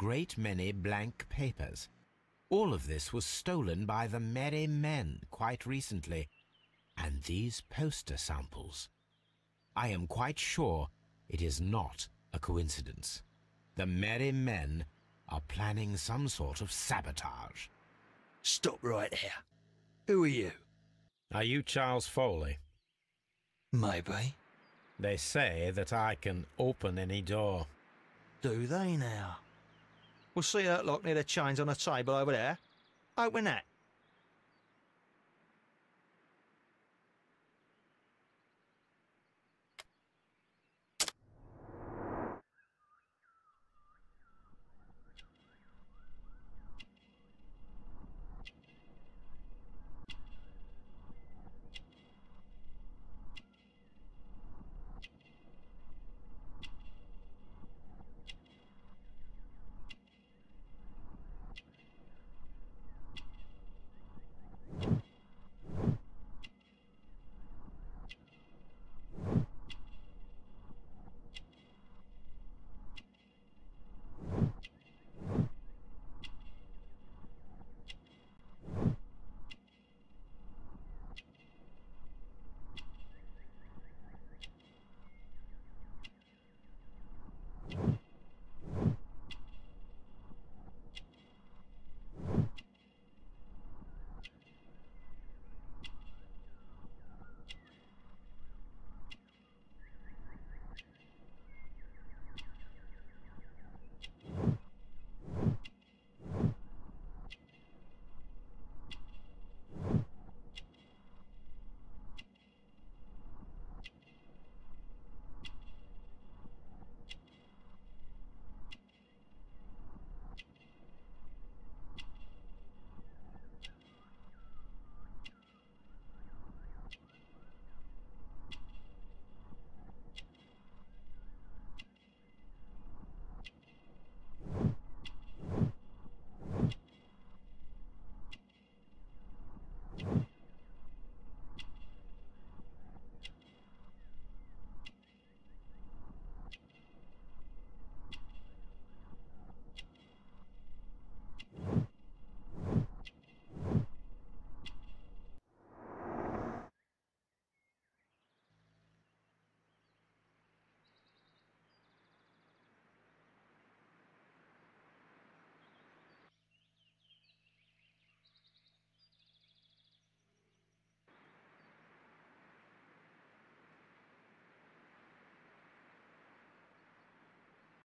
great many blank papers. All of this was stolen by the Merry Men quite recently, and these poster samples. I am quite sure it is not a coincidence. The Merry Men are planning some sort of sabotage. Stop right there. Who are you? Are you Charles Foley? Maybe. They say that I can open any door. Do they now? We'll see look near the chains on the table over there. Open that.